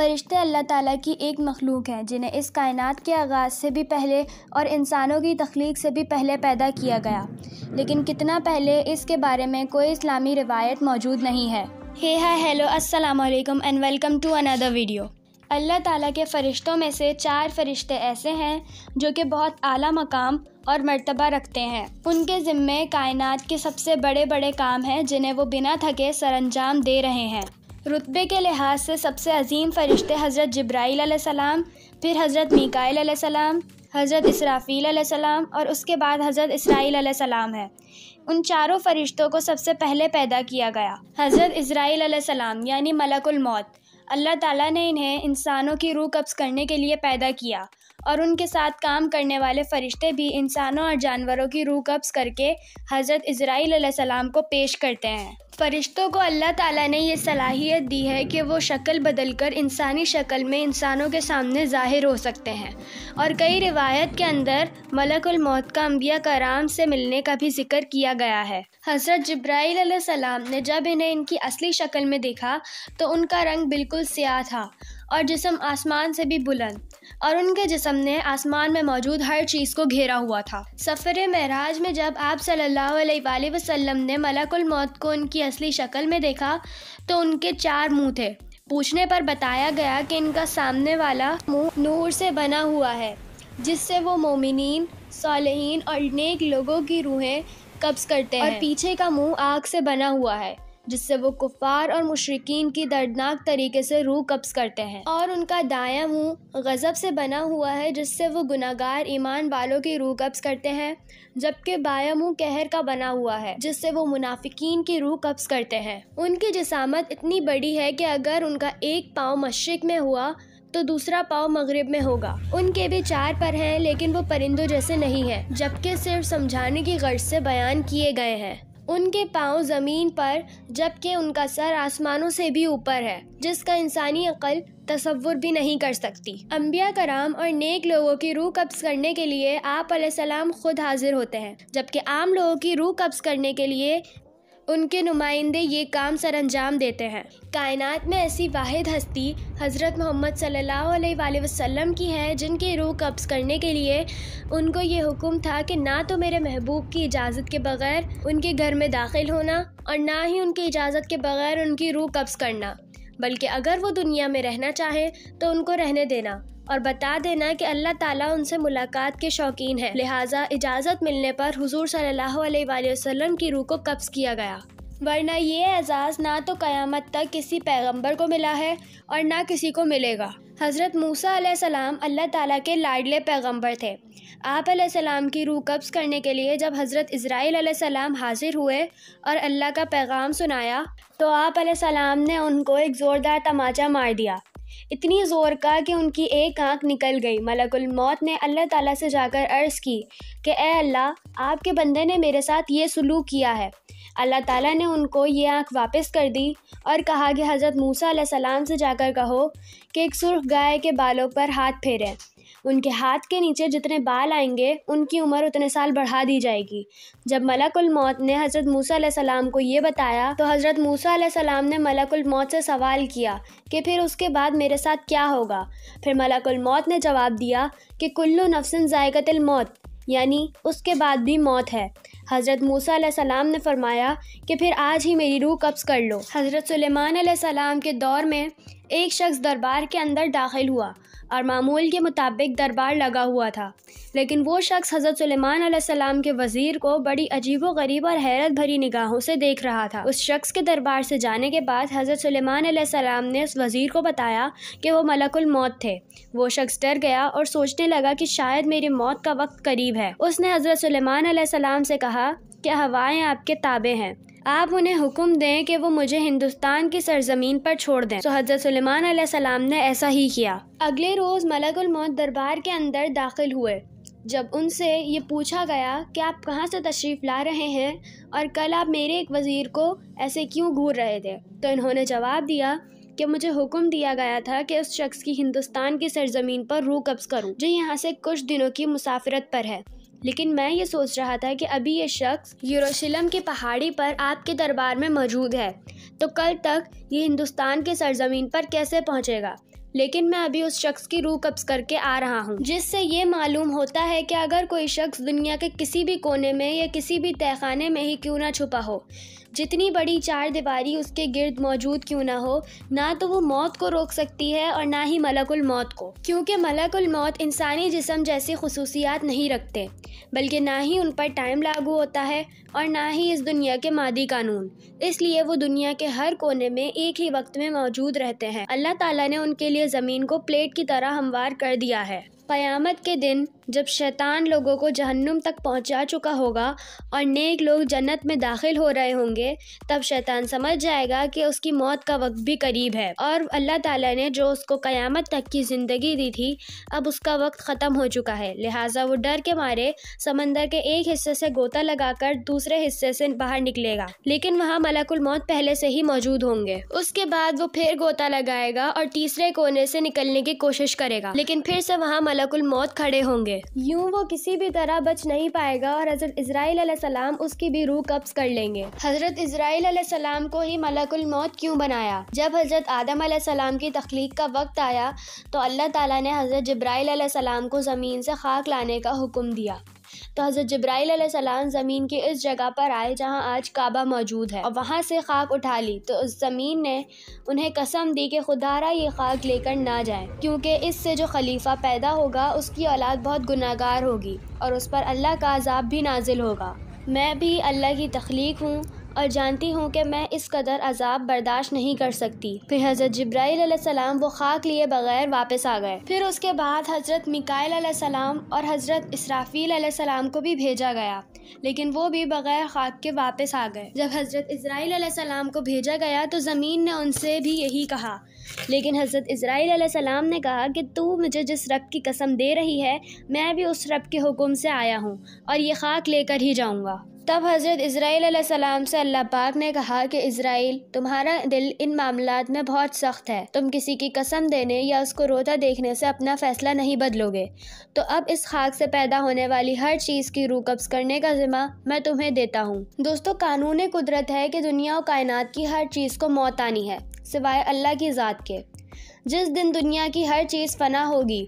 फ़रिश्ते अल्लाह ताला की एक मखलूक हैं जिन्हें इस कायनात के आगाज़ से भी पहले और इंसानों की तख्लीक से भी पहले पैदा किया गया लेकिन कितना पहले इसके बारे में कोई इस्लामी रिवायत मौजूद नहीं है हे हाय हेलो अस्सलाम वालेकुम and welcome to another video Allah ताला के फ़रिश्तों में से चार फ़रिश्ते ऐसे हैं जो कि बहुत आला मकाम और मर्तबा रखते हैं उनके ज़िम्मे कायनात के सबसे बड़े बड़े काम हैं जिन्हें वो बिना थके सरंजाम दे रहे हैं रुतबे के लिहाज से सबसे अजीम फ़रिश्ते हज़रत जब्राईल सलाम फिर हज़रत मीकाईल सलाम हज़रत इसराफ़ील और उसके बाद हज़रत इसराइल सलाम है उन चारों फ़रिश्तों को सबसे पहले पैदा किया गया हज़रत इसराइल सलाम यानी मलकुल मौत अल्लाह ताला ने इन्हें इंसानों की रूह कब्ज़ करने के लिए पैदा किया और उनके साथ काम करने वाले फ़रिश्ते भी इंसानों और जानवरों की रूह कब्ज़ करके हज़रत इसराइल सलाम को पेश करते हैं फरिश्तों को अल्लाह ताला ने यह सलाहियत दी है कि वो शक्ल बदल कर इंसानी शक्ल में इंसानों के सामने ज़ाहिर हो सकते हैं और कई रिवायत के अंदर मलकुल मौत का अम्बिया कराम से मिलने का भी जिक्र किया गया है हज़रत जब्राइल सलाम ने जब इन्हें इनकी असली शक्ल में देखा तो उनका रंग बिल्कुल स्याह था और जिसम आसमान से भी बुलंद और उनके जिसम ने आसमान में मौजूद हर चीज़ को घेरा हुआ था सफ़र महराज में जब आप सल्ला अलैहि ने मलकुल मौत को उनकी असली शक्ल में देखा तो उनके चार मुंह थे पूछने पर बताया गया कि इनका सामने वाला मुंह नूर से बना हुआ है जिससे वो मोमिन सालहीन और नेक लोगों की रूहें कब्ज़ करते हैं और पीछे का मुंह आग से बना हुआ है जिससे वो कुफार और मुशरकिन की दर्दनाक तरीके से रूह कब्ज़ करते हैं और उनका दाया मुँह गज़ब से बना हुआ है जिससे वो गुनागार ईमान वालों की रूह कब्ज़ करते हैं जबकि बाया मुँह कहर का बना हुआ है जिससे वो मुनाफिकीन की रूह कब्ज़ करते हैं उनकी जिसामत इतनी बड़ी है कि अगर उनका एक पाँव मशरक़ में हुआ तो दूसरा पाव मगरिब में होगा उनके भी चार पर हैं लेकिन वो परिंदों जैसे नहीं हैं जबकि सिर्फ समझाने की गर्ज से बयान किए गए हैं उनके पांव ज़मीन पर जबकि उनका सर आसमानों से भी ऊपर है जिसका इंसानी अकल तस्वुर भी नहीं कर सकती अम्बिया कराम और नेक लोगों की रूह कब्ज़ करने के लिए आप सलाम खुद हाजिर होते हैं जबकि आम लोगों की रूह कब्ज़ करने के लिए उनके नुमाइंदे ये काम सर अंजाम देते हैं कायनात में ऐसी वाहिद हस्ती हज़रत मोहम्मद सल्ला वसम की है जिनके रूह कब्ज़ करने के लिए उनको ये हुक्म था कि ना तो मेरे महबूब की इजाज़त के बगैर उनके घर में दाखिल होना और ना ही उनकी इजाज़त के बगैर उनकी रूह कब्ज़ करना बल्कि अगर वो दुनिया में रहना चाहें तो उनको रहने देना और बता देना कि अल्लाह ताला उनसे मुलाकात के शौकीन है लिहाजा इजाज़त मिलने पर हुजूर सल्लल्लाहु अलैहि वसल्लम की रूह को कब्ज़ किया गया वरना ये एजाज़ ना तो क़यामत तक किसी पैगंबर को मिला है और ना किसी को मिलेगा हज़रत मूसा सलाम अल्लाह ताला के लाडले पैगंबर थे आप सलाम की रूह कब्ज़ करने के लिए जब हज़रत इसराइल सलाम हाज़िर हुए और अल्लाह का पैगाम सुनाया तो आप सलाम ने उनको एक ज़ोरदार तमाचा मार दिया इतनी ज़ोर का कि उनकी एक आंख निकल गई मलकुल मौत ने अल्लाह ताला से जाकर अर्ज़ की कि ए अल्लाह आपके बंदे ने मेरे साथ ये सलूक किया है अल्लाह ताला ने उनको ये आंख वापस कर दी और कहा कि हज़रत मूसा सलाम से जाकर कहो कि एक सुर्ख गाय के बालों पर हाथ फेरें उनके हाथ के नीचे जितने बाल आएंगे उनकी उम्र उतने साल बढ़ा दी जाएगी जब मलकुल मौत ने हज़रत मूसा सलाम को ये बताया तो हज़रत मूसा सलाम ने मलकुल मौत से सवाल किया कि फिर उसके बाद मेरे साथ क्या होगा फिर मलकुल मौत ने जवाब दिया कि कुल्लू नफसन जायकतिल मौत यानी उसके बाद भी मौत है हज़रत मूसा सलाम ने फरमाया कि फिर आज ही मेरी रूह कब्ज़ कर लो हज़रत सलेमान सलाम के दौर में एक शख्स दरबार के अंदर दाखिल हुआ और मामूल के मुताबिक दरबार लगा हुआ था लेकिन वो शख्स हज़रत सुलेमान सलाम के वज़ीर को बड़ी अजीब व गरीब और हैरत भरी निगाहों से देख रहा था उस शख्स के दरबार से जाने के बाद हज़रत सुलेमान सलाम ने उस वज़ीर को बताया कि वो मलकुल मौत थे वो शख्स डर गया और सोचने लगा कि शायद मेरी मौत का वक्त करीब है उसने हज़रत सुलेमान सलाम से कहा कि हवाएं आपके ताबे हैं आप उन्हें हुक्म दें कि वो मुझे हिंदुस्तान की सरजमीन पर छोड़ दें तो हजरत सलेमान सलाम ने ऐसा ही किया अगले रोज़ मलकुल मौत दरबार के अंदर दाखिल हुए जब उनसे ये पूछा गया कि आप कहाँ से तशरीफ़ ला रहे हैं और कल आप मेरे एक वज़ीर को ऐसे क्यों घूर रहे थे तो इन्होंने जवाब दिया कि मुझे हुक्म दिया गया था कि उस शख्स की हिंदुस्तान की सरजमीन पर रू कब्ज़ करूँ जो यहाँ से कुछ दिनों की मुसाफिरत पर है लेकिन मैं ये सोच रहा था कि अभी ये शख्स यूरोशिलम की पहाड़ी पर आपके दरबार में मौजूद है तो कल तक ये हिंदुस्तान के सरजमीन पर कैसे पहुंचेगा लेकिन मैं अभी उस शख्स की रूह कब्ज करके आ रहा हूँ जिससे ये मालूम होता है कि अगर कोई शख्स दुनिया के किसी भी कोने में या किसी भी तहखाने में ही क्यों ना छुपा हो जितनी बड़ी चार दीवारी उसके गिर्द मौजूद क्यों ना हो ना तो वो मौत को रोक सकती है और ना ही मलकुल मौत को क्योंकि मलकुल मौत इंसानी जिसम जैसी खसूसियात नहीं रखते बल्कि ना ही उन पर टाइम लागू होता है और ना ही इस दुनिया के मादी कानून इसलिए वो दुनिया के हर कोने में एक ही वक्त में मौजूद रहते हैं अल्लाह ताला ने उनके लिए ज़मीन को प्लेट की तरह हमवार कर दिया है क़यामत के दिन जब शैतान लोगों को जहन्नुम तक पहुंचा चुका होगा और नेक लोग जन्नत में दाखिल हो रहे होंगे तब शैतान समझ जाएगा कि उसकी मौत का वक्त भी करीब है और अल्लाह ताला ने जो उसको क़यामत तक की ज़िंदगी दी थी अब उसका वक्त ख़त्म हो चुका है लिहाजा वो डर के मारे समंदर के एक हिस्से से गोता लगाकर दूसरे हिस्से से बाहर निकलेगा लेकिन वहाँ मलाकुल मौत पहले से ही मौजूद होंगे उसके बाद वो फिर गोता लगाएगा और तीसरे कोने से निकलने की कोशिश करेगा लेकिन फिर से वहाँ मलाकुल मौत खड़े होंगे यूँ वो किसी भी तरह बच नहीं पाएगा और हजरत इसराइल सलाम उसकी भी रूह कब्ज कर लेंगे हजरत इसराइल सलाम को ही मलकुल मौत क्यों बनाया जब हजरत आदम सलाम की तख्लीक का वक्त आया तो अल्लाह तला ने हजरत जब्राइल सलाम को ज़मीन से खाक लाने का हुक्म दिया तो हज़रत जब्राइल सलाम ज़मीन के इस जगह पर आए जहाँ आज काबा मौजूद है और वहाँ से खाक उठा ली तो उस ज़मीन ने उन्हें कसम दी कि खुदारा ये खाक लेकर ना जाए क्योंकि इससे जो खलीफा पैदा होगा उसकी औलाद बहुत गुनागार होगी और उस पर अल्लाह का अजाब भी नाजिल होगा मैं भी अल्लाह की तख्लीक हूँ और जानती हूँ कि मैं इस कदर अजाब बर्दाश्त नहीं कर सकती फिर हज़रत जब्राईसम वो खाक लिए बगैर वापस आ गए फिर उसके बाद हज़रत मिकाईसम और हज़रत इसराफ़ीसम को भी भेजा गया लेकिन वो भी बगैर खाक के वापस आ गए जब हज़रत इसराईसम को भेजा गया तो ज़मीन ने उनसे भी यही कहा लेकिन हज़रत इसराईसम ने कहा कि तू मुझे जिस रब की कसम दे रही है मैं भी उस रब के हुक्म से आया हूँ और ये खाक लेकर ही जाऊँगा तब हज़रत इसराइल से अल्लाह पाक ने कहा कि इसराइल तुम्हारा दिल इन मामला में बहुत सख्त है तुम किसी की कसम देने या उसको रोता देखने से अपना फ़ैसला नहीं बदलोगे तो अब इस खाक से पैदा होने वाली हर चीज़ की रू कब्ज़ करने का ज़िम्मा मैं तुम्हें देता हूँ दोस्तों कानून कुदरत है कि दुनिया और कायनात की हर चीज़ को मौत आनी है सिवाय अल्लाह की ज़ात के जिस दिन दुनिया की हर चीज़ फना होगी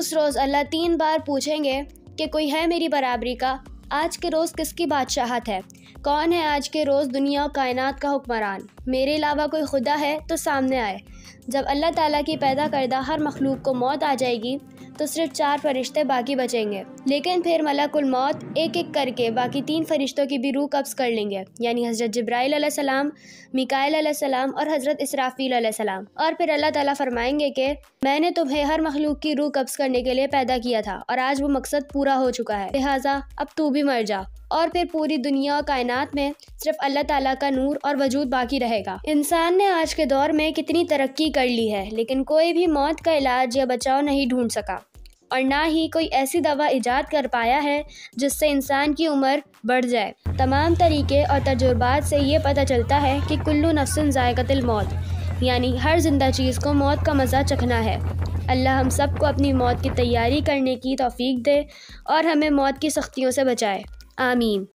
उस रोज़ अल्लाह तीन बार पूछेंगे कि कोई है मेरी बराबरी का आज के रोज़ किसकी बादशाहत है कौन है आज के रोज़ दुनिया और कायनात का हुक्मरान मेरे अलावा कोई खुदा है तो सामने आए जब अल्लाह ताला की पैदा करदा हर मखलूक को मौत आ जाएगी तो सिर्फ चार फरिश्ते बाकी बचेंगे लेकिन फिर मलाकुल मौत एक एक करके बाकी तीन फरिश्तों की भी रूह कब्ज़ कर लेंगे यानी हज़रत जब्राइल सलाम मिकाइल सलाम और हज़रत इसराफ़ील सलाम और फिर अल्लाह ताला फरमाएंगे कि मैंने तुम्हें हर मखलूक की रूह कब्ज़ करने के लिए पैदा किया था और आज वो मकसद पूरा हो चुका है लिहाजा अब तू भी मर जा और फिर पूरी दुनिया और कायनात में सिर्फ अल्लाह ताला का नूर और वजूद बाकी रहेगा इंसान ने आज के दौर में कितनी तरक्की कर ली है लेकिन कोई भी मौत का इलाज या बचाव नहीं ढूंढ सका और ना ही कोई ऐसी दवा ईजाद कर पाया है जिससे इंसान की उम्र बढ़ जाए तमाम तरीके और तजुर्बात से ये पता चलता है कि कुल्लू नफसन ज़ायकतल मौत यानी हर जिंदा चीज़ को मौत का मज़ा चखना है अल्लाह हम सबको अपनी मौत की तैयारी करने की तौफीक दे और हमें मौत की सख्तियों से बचाए आमीन